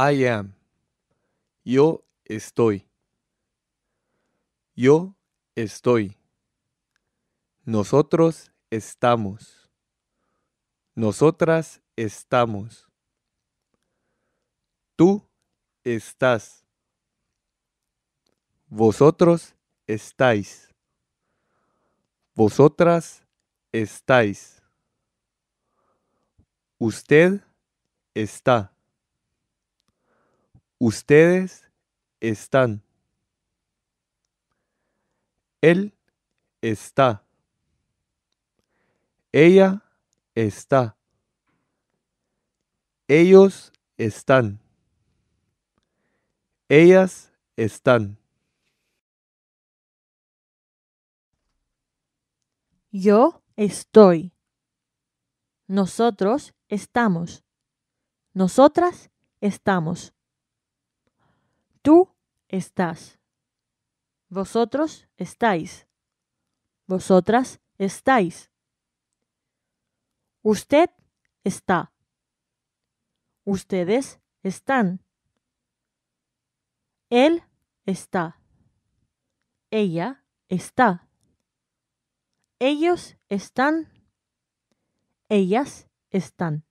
I am. Yo estoy. Yo estoy. Nosotros estamos. Nosotras estamos. Tú estás. Vosotros estáis. Vosotras estáis. Usted está. Ustedes están. Él está. Ella está. Ellos están. Ellas están. Yo estoy. Nosotros estamos. Nosotras estamos. Tú estás. Vosotros estáis. Vosotras estáis. Usted está. Ustedes están. Él está. Ella está. Ellos están. Ellas están.